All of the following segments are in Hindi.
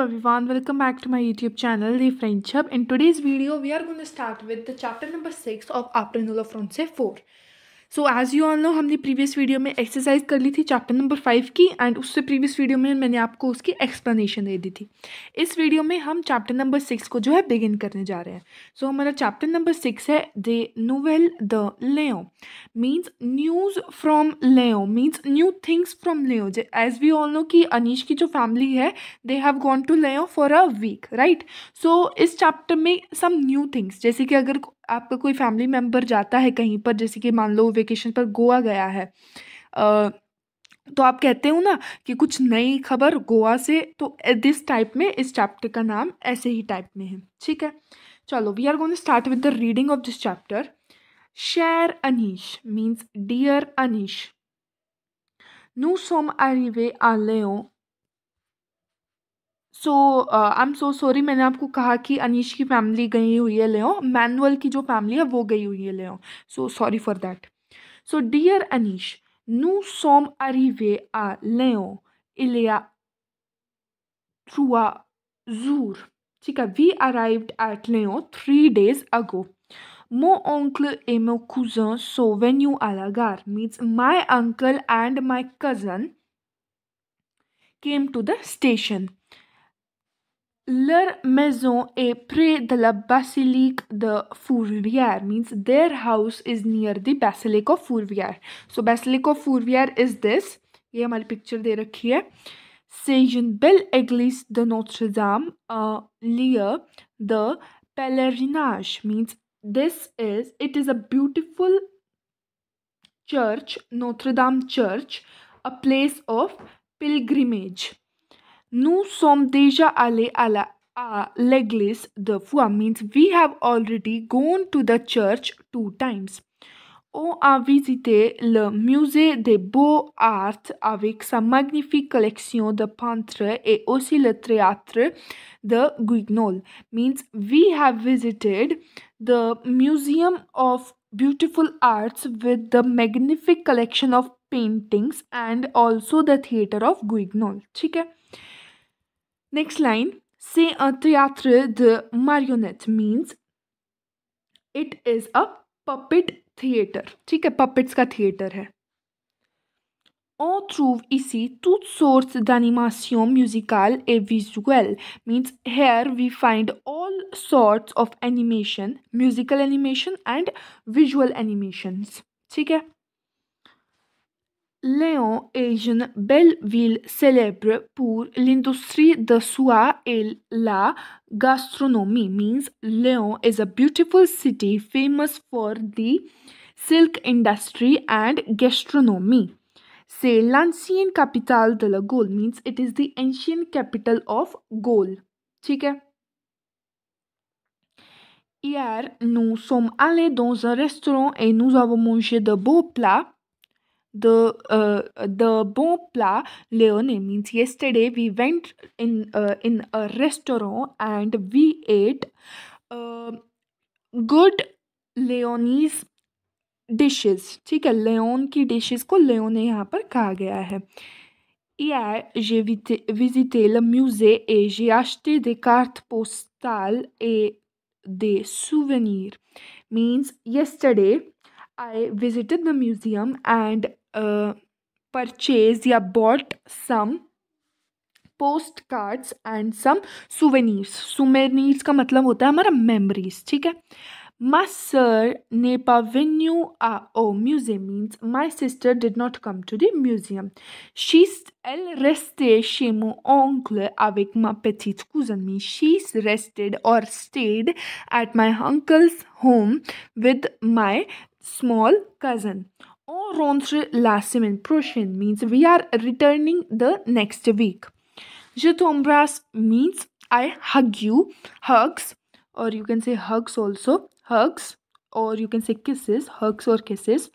Hello everyone, welcome back to my YouTube channel The French Hub. In today's video, we are going to start with the chapter number 6 of Apprendre le français 4. So as you all know हमने प्रीवियस वीडियो में एक्सरसाइज कर ली थी चैप्टर नंबर फाइव की एंड उससे प्रीवियस वीडियो में मैंने आपको उसकी एक्सप्लेनेशन दे दी थी इस वीडियो में हम चैप्टर नंबर सिक्स को जो है बिगिन करने जा रहे हैं सो so, हमारा चैप्टर नंबर सिक्स है दे नोवेल द Lyon means news from Lyon means new things from Lyon as we all know कि अनिश की जो फैमिली है they have gone to Lyon for a week right so इस चैप्टर में सम न्यू थिंग्स जैसे कि अगर आपका कोई फैमिली मेम्बर जाता है कहीं पर जैसे कि मान लो वेकेशन पर गोवा गया है आ, तो आप कहते हो ना कि कुछ नई खबर गोवा से तो दिस टाइप में इस चैप्टर का नाम ऐसे ही टाइप में है ठीक है चलो we are gonna start with the reading of this chapter शेर अनिश मीन्स डियर अनिश नू सोम arrivés à so I am so sorry मैंने आपको कहा कि अनिश की फैमिली गई हुई है ले मैनुअल की जो फैमिली है वो गई हुई है ले so sorry for that so dear Anish नू सोम अरिवे आ लेओ इलिया थ्रुआ जूर ठीक है we arrived at Lyon three days ago मो oncle et खुज so when you à la means Means uncle and and cousin came to the station Leur maison est près de la basilique de Fourvière means their house is near the Basilica of Fourvière. So Basilica of Fourvière is this. ये हमारी पिक्चर दे रखी है Saint Belle Église de Notre-Dame uh, near the Pèlerinage means this is it is a beautiful church Notre Dame church a place of pilgrimage Nous sommes déjà allés à la à l'église deux fois means we have already gone to the church two times. On a visité le musée des beaux-arts avec sa magnifique collection de peintres et aussi le théâtre de Guignol. Means we have visited the Museum of Beautiful Arts with the magnificent collection of paintings and also the theater of Guignol. ठीक है Next line, c'est un théâtre de marionnettes means it is a puppet theater. ठीक है puppets का theater है. On trouve ici toutes sortes d'animations musicales et visuelles. Means here we find all sorts of animation, musical animation and visual animations. ठीक है Léon est une belle ville célèbre pour l'industrie de soie et la gastronomie. means Leon is a beautiful city famous for the silk industry and gastronomy. C'est l'ancienne capitale de la Gaule means it is the ancient capital of Gaule. Hier, nous sommes allés dans un restaurant et nous avons mangé de beaux plats. the uh, the bon plat leone means yesterday we went in uh, in a restaurant and we ate uh, good leonese dishes. ठीक है लेन की डिशेस को लेन ने यहाँ पर कहा गया है Hier, j'ai visité le musée et j'ai acheté des cartes postales et des souvenirs. Means, yesterday I visited the museum and purchase uh, या bought some postcards and some souvenirs souvenirs का मतलब होता है हमारा मेमरीज ठीक है मा सर नेपा वेन्यू आ ओ म्यूजियम means my sister did not come to the museum शीस एल रेस्टे शेमो ओंकल अवेक मा पेथिथ कुजन मी शीस रेस्टेड और stayed at my uncle's home with my small cousin rentre la semaine prochaine means we are returning the next week. Je t'embrasse means I hug you, hugs, or you can say hugs also, hugs, or you can say kisses, hugs or kisses.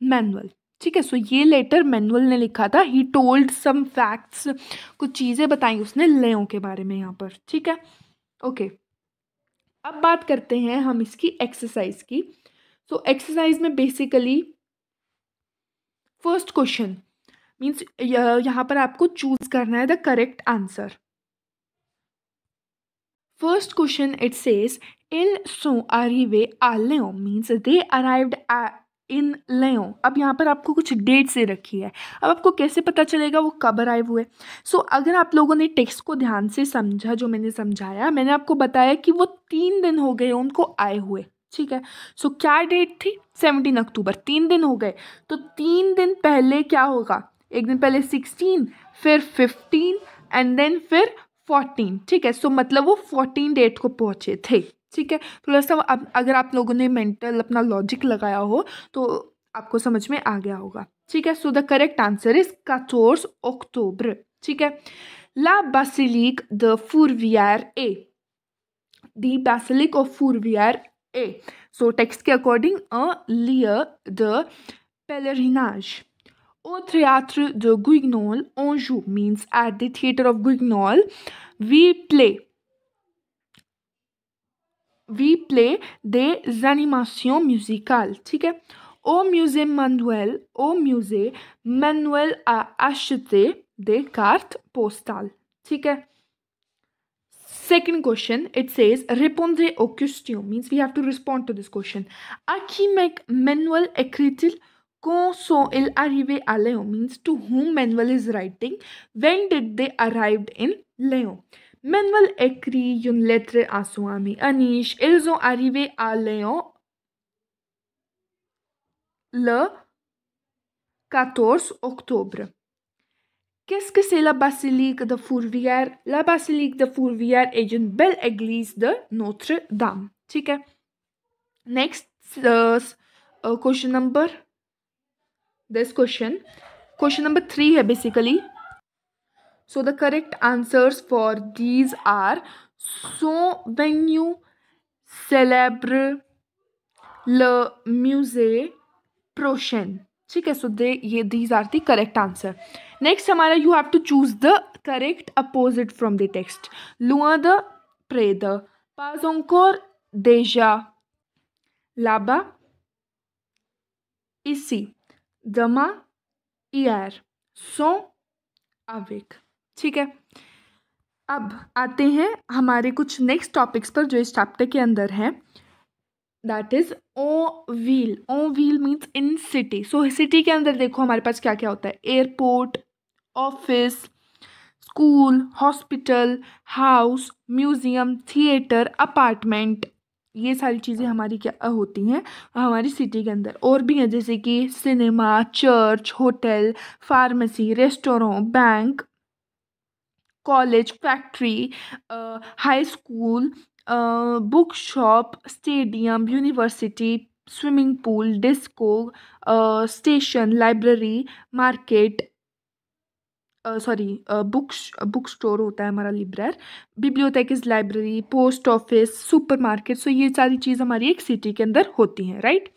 Manual. ठीक है सो ये लेटर मैनुअल ने लिखा था ही टोल्ड सम फैक्ट्स कुछ चीज़ें बताई उसने लेओ के बारे में यहाँ पर ठीक है ओके okay. अब बात करते हैं हम इसकी एक्सरसाइज की सो so, एक्सरसाइज में बेसिकली फर्स्ट क्वेश्चन मीन्स यहाँ पर आपको चूज करना है the correct answer first question it says इल सो arrivés आ Lyon means they arrived in Lyon अब यहाँ पर आपको कुछ डेट से रखी है अब आपको कैसे पता चलेगा वो कब अराइव हुए सो so, अगर आप लोगों ने टेक्स्ट को ध्यान से समझा जो मैंने समझाया मैंने आपको बताया कि वो तीन दिन हो गए उनको आए हुए ठीक है सो so, क्या डेट थी सेवनटीन अक्टूबर तीन दिन हो गए तो तीन दिन पहले क्या होगा एक दिन पहले सिक्सटीन फिर फिफ्टीन एंड देन फिर फोर्टीन ठीक है सो so, मतलब वो फोर्टीन डेट को पहुँचे थे ठीक है थोड़ा सा अब अगर आप लोगों ने मेंटल अपना लॉजिक लगाया हो तो आपको समझ में आ गया होगा ठीक है so the correct answer is कचोर्स अक्टूबर ठीक है ला बासिलिक द फूरवियर ए the basilic of Fourvière So, text text के अकॉर्डिंग अ लियर pelerinage au théâtre de guignol on joue means at the theater of guignol we play we play des animations musicales ठीक है au musée Manuel au musée Manuel a acheté des cartes postales ठीक है Second question, it says répondre au question means we have to respond to this question. À qui Manuel écrit-il quand sont ils arrivés à Lyon means to whom Manuel is writing. When did they arrived in Lyon? Manuel écrit une lettre à son ami Anish. Ils ont arrivé à Lyon le 14 octobre. Qu'est-ce que c'est la basilique de Fourvière? La basiliek de Fourvière est une belle église de Notre-Dame. ठीक uh, है next question number this question question number three है basically so the correct answers for these are so when you सेलेब्र ल म्यूजे प्रोशन ठीक है सो दे ये these are the correct answer next हमारा you have to choose the correct opposite from the text लुआ द प्रे द पाजोंकोर देजा लाबा इसी दमा इर सो आवेक ठीक है अब आते हैं हमारे कुछ नेक्स्ट टॉपिक्स पर जो इस चैप्टर के अंदर हैं दैट इज़ ओ व्हील ओ व्हील means in city so city के अंदर देखो हमारे पास क्या क्या होता है airport office school hospital house museum theatre apartment ये सारी चीज़ें हमारी क्या होती हैं हमारी सिटी के अंदर और भी हैं जैसे कि cinema church hotel pharmacy restaurant bank college factory high school book shop stadium university swimming pool disco station library market sorry book book store होता है हमारा लिब्रेर is library post office supermarket so ये सारी चीज़ हमारी एक सिटी के अंदर होती हैं राइट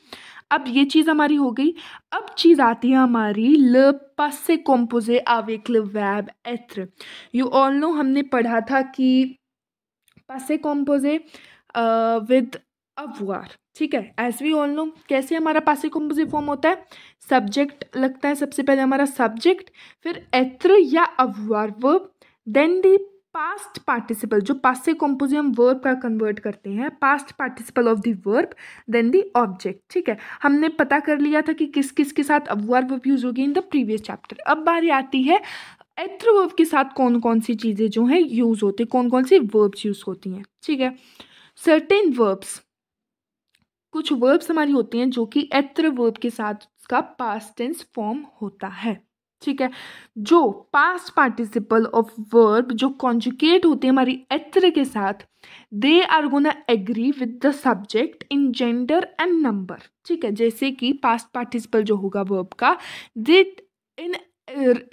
अब ये चीज़ हमारी हो गई अब चीज़ आती है हमारी ल पासे कॉम्पोजे आवेक्ल वैब एथ्र यू ऑल नो हमने पढ़ा था कि पासे कॉम्पोजे विद अवार ठीक है एस वी ऑल नो कैसे हमारा पासे कंपोजिट फॉर्म होता है सब्जेक्ट लगता है सबसे पहले हमारा सब्जेक्ट फिर एत्र या अववार verb then the past participle जो पासे से कॉम्पोजिट हम वर्ब का कन्वर्ट करते हैं past participle of the verb then the object ठीक है हमने पता कर लिया था कि किस किस के साथ अववार वर्ब यूज होगी इन द प्रीवियस चैप्टर अब बारी आती है एत्र वर्ब के साथ कौन कौन सी चीज़ें जो हैं यूज़ होती कौन कौन सी वर्ब्स यूज़ होती हैं ठीक है सर्टेन वर्ब्स कुछ वर्ब्स हमारी होती हैं जो कि एत्र वर्ब के साथ उसका पास्ट टेंस फॉर्म होता है ठीक है जो पास्ट पार्टिसिपल ऑफ वर्ब जो कॉन्जुकेट होते हैं हमारी एत्र के साथ they are gonna agree with the subject in gender and number ठीक है जैसे कि पास्ट पार्टिसिपल जो होगा वर्ब का दिट इन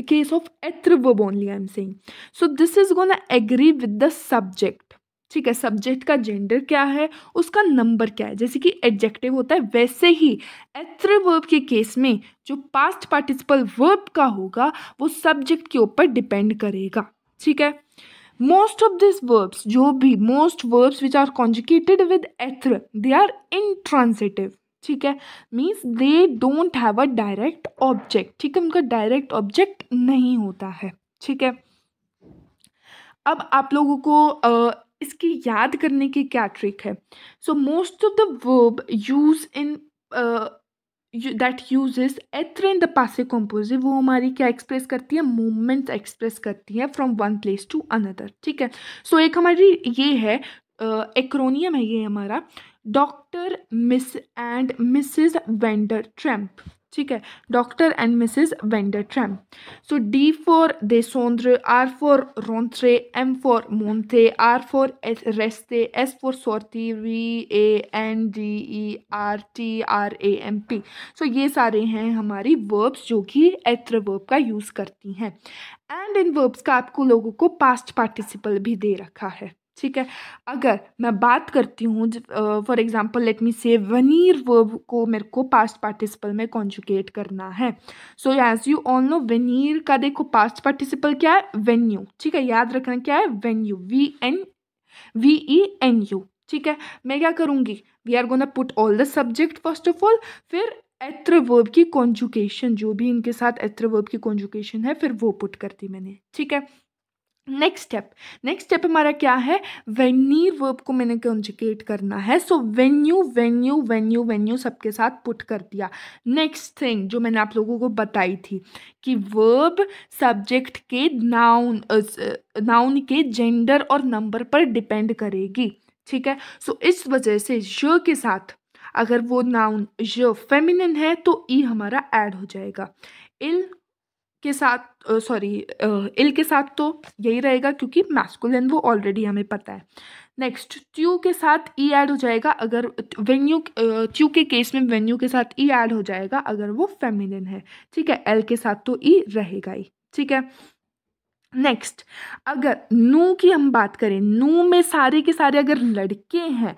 केस ऑफ एत्र verb only I am saying so this is gonna agree with the subject ठीक है सब्जेक्ट का जेंडर क्या है उसका नंबर क्या है जैसे कि एडजेक्टिव होता है वैसे ही एथ्र वर्ब के केस में जो पास्ट पार्टिसिपल वर्ब का होगा वो सब्जेक्ट के ऊपर डिपेंड करेगा ठीक है मोस्ट ऑफ दिस वर्ब्स जो भी most verbs which are conjugated with एथ्र दे आर इंट्रांसिटिव ठीक है means they don't have a direct object ठीक है उनका डायरेक्ट ऑब्जेक्ट नहीं होता है ठीक है अब आप लोगों को इसकी याद करने की क्या ट्रिक है so most of the verb use in that uses एथर इन द पासे कॉम्पोजिट वो हमारी क्या एक्सप्रेस करती है मूवमेंट एक्सप्रेस करती है from one place to another ठीक है सो so, एक हमारी ये है एक्रोनियम uh, है ये हमारा doctor miss and Mrs Vandertramp ठीक है doctor and Mrs Vandertramp so D for देसोंद्र आर फॉर रोंथ्रे एम फॉर मोन्थे आर फॉर एस रेस्ते एस फॉर सोरती V A N D E R T R A M P so ये सारे हैं हमारी वर्ब्स जो कि एत्र वर्ब का यूज़ करती हैं एंड इन वर्ब्स का आपको लोगों को पास्ट पार्टिसिपल भी दे रखा है ठीक है अगर मैं बात करती हूँ फॉर एग्ज़ाम्पल लेट मी से वनीर वर्ब को मेरे को पास्ट पार्टिसिपल में कॉन्जुकेट करना है so as you all know वनीर का देखो पास्ट पार्टिसिपल क्या है वेन्यू ठीक है याद रखना क्या है वेन्यू V N V E N U ठीक है मैं क्या करूँगी we are gonna put all the subject first of all फिर एत्र वर्ब की कॉन्जुकेशन जो भी इनके साथ एत्र वर्ब की कॉन्जुकेशन है फिर वो पुट करती मैंने ठीक है नेक्स्ट स्टेप नेक्स्ट स्टेप हमारा क्या है वेन्यू वर्ब को मैंने कंजुकेट करना है सो वेन्यू वेन्यू वेन्यू वेन्यू सबके साथ पुट कर दिया नेक्स्ट थिंग जो मैंने आप लोगों को बताई थी कि वर्ब सब्जेक्ट के नाउन नाउन के जेंडर और नंबर पर डिपेंड करेगी ठीक है सो so, इस वजह से य के साथ अगर वो नाउन य फेमिनिन है तो ई e हमारा ऐड हो जाएगा इल के साथ सॉरी इल के साथ तो यही रहेगा क्योंकि मैस्कुलिन वो ऑलरेडी हमें पता है नेक्स्ट ट्यू के साथ ई e ऐड हो जाएगा अगर वेन्यू ट्यू के केस में वेन्यू के साथ ई e ऐड हो जाएगा अगर वो फेमिलिन है ठीक है एल के साथ तो ई e रहेगा ही ठीक है नेक्स्ट अगर नू की हम बात करें नू में सारे के सारे अगर लड़के हैं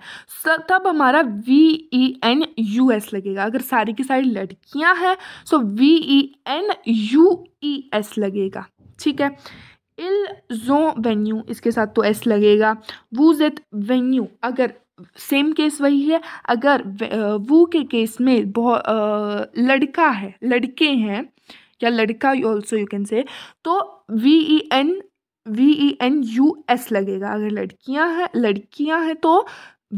तब हमारा V E N U S लगेगा अगर सारी की सारी लड़कियां हैं so V E N U E S लगेगा ठीक है इल जो वेन्यू इसके साथ तो एस लगेगा वूज जेट वेन्यू अगर सेम केस वही है अगर वो के केस में बहुत लड़का है लड़के हैं या लड़का ऑल्सो यू कैन से तो V E N V E N U S लगेगा अगर लड़कियां हैं लड़कियां हैं तो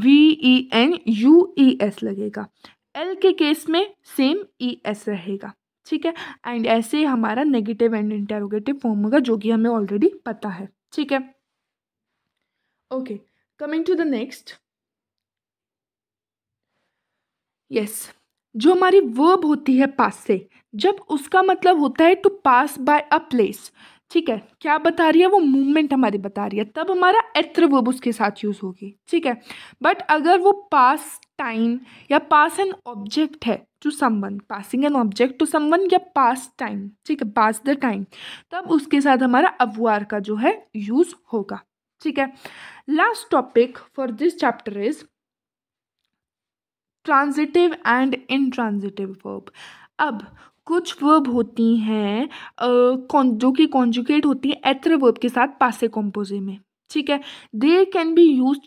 V E N U E S लगेगा एल के केस में सेम ई एस रहेगा ठीक है एंड ऐसे ही हमारा नेगेटिव एंड इंटेरोगेटिव फॉर्म होगा जो कि हमें ऑलरेडी पता है ठीक है okay coming to the next yes जो हमारी वर्ब होती है पास से जब उसका मतलब होता है to pass by a place ठीक है क्या बता रही है वो मूवमेंट हमारी बता रही है तब हमारा एत्र वर्ब उसके साथ यूज़ होगी ठीक है बट अगर वो पास टाइम या पास एन ऑब्जेक्ट है to someone passing an object to someone या पास टाइम ठीक है पास द टाइम तब उसके साथ हमारा अववार का जो है यूज़ होगा ठीक है last topic for this chapter is transitive and transitive verb अब कुछ वर्ब होती हैं जो कि कॉन्जुकेट होती हैं एथर वर्ब के साथ पासे कॉम्पोजे में ठीक है they can be use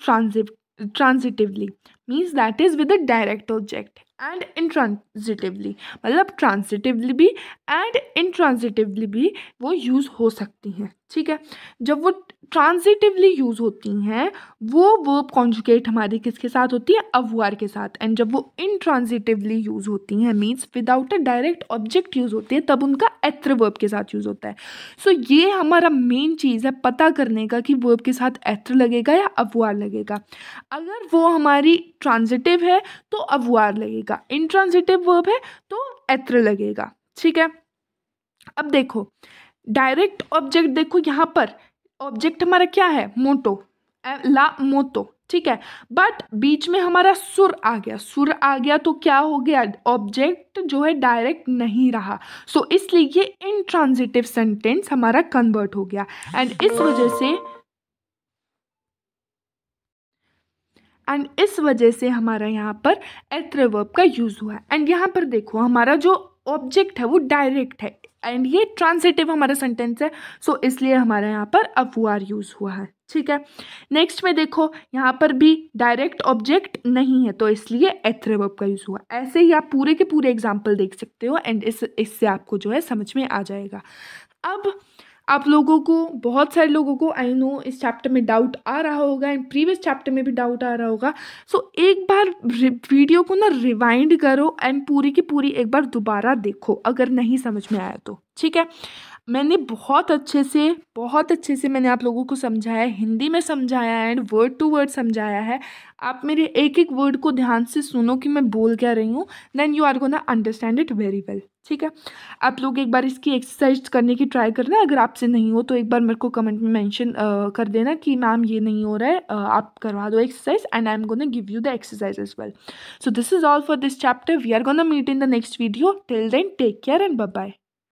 transitively means that is with a direct object and intransitively मतलब ट्रांजिटिवली भी एंड इंट्रांजिटिवली भी वो यूज़ हो सकती हैं ठीक है जब वो ट्रांजिटिवली यूज़ होती हैं वो वर्ब कॉन्जुकेट हमारी किसके साथ होती है अवुआर के साथ एंड जब वो इंट्रांजिटिवली यूज़ होती हैं means without a direct object use होती है तब उनका एत्र वर्ब के साथ यूज़ होता है सो so, ये हमारा मेन चीज़ है पता करने का कि वर्ब के साथ एत्र लगेगा या अवुआर लगेगा अगर वो हमारी ट्रांजिटिव है तो अवुआर लगेगा लगेगा इंट्रांजिटिव वर्ब है तो एत्र लगेगा ठीक है अब देखो डायरेक्ट ऑब्जेक्ट देखो यहाँ पर ऑब्जेक्ट हमारा क्या है मोटो ला मोटो ठीक है बट बीच में हमारा सुर आ गया सुर आ गया तो क्या हो गया ऑब्जेक्ट जो है डायरेक्ट नहीं रहा सो so, इसलिए ये इनट्रांजिटिव सेंटेंस हमारा कन्वर्ट हो गया एंड इस वजह से एंड इस वजह से हमारा यहाँ पर एत्र का यूज़ हुआ है एंड यहाँ पर देखो हमारा जो ऑब्जेक्ट है वो डायरेक्ट है एंड ये ट्रांसिटिव हमारा सेंटेंस है सो so इसलिए हमारा यहाँ पर अफवार यूज़ हुआ है ठीक है नेक्स्ट में देखो यहाँ पर भी डायरेक्ट ऑब्जेक्ट नहीं है तो इसलिए एथ्रेवर्ब का यूज़ हुआ ऐसे ही आप पूरे के पूरे एग्जाम्पल देख सकते हो एंड इस इससे आपको जो है समझ में आ जाएगा अब आप लोगों को बहुत सारे लोगों को आई नो इस चैप्टर में डाउट आ रहा होगा एंड प्रीवियस चैप्टर में भी डाउट आ रहा होगा सो so, एक बार वीडियो को ना रिवाइंड करो एंड पूरी की पूरी एक बार दोबारा देखो अगर नहीं समझ में आया तो ठीक है मैंने बहुत अच्छे से बहुत अच्छे से मैंने आप लोगों को समझाया हिंदी में समझाया एंड वर्ड टू वर्ड समझाया है आप मेरे एक एक वर्ड को ध्यान से सुनो कि मैं बोल क्या रही हूँ then you are gonna understand it very well ठीक है आप लोग एक बार इसकी एक्सरसाइज करने की ट्राई करना अगर आपसे नहीं हो तो एक बार मेरे को कमेंट में मैंशन कर देना कि मैम ये नहीं हो रहा है आप करवा दो exercise and I am gonna give you the exercise as well so this is all for this chapter we are gonna meet in the next video till then take care and bye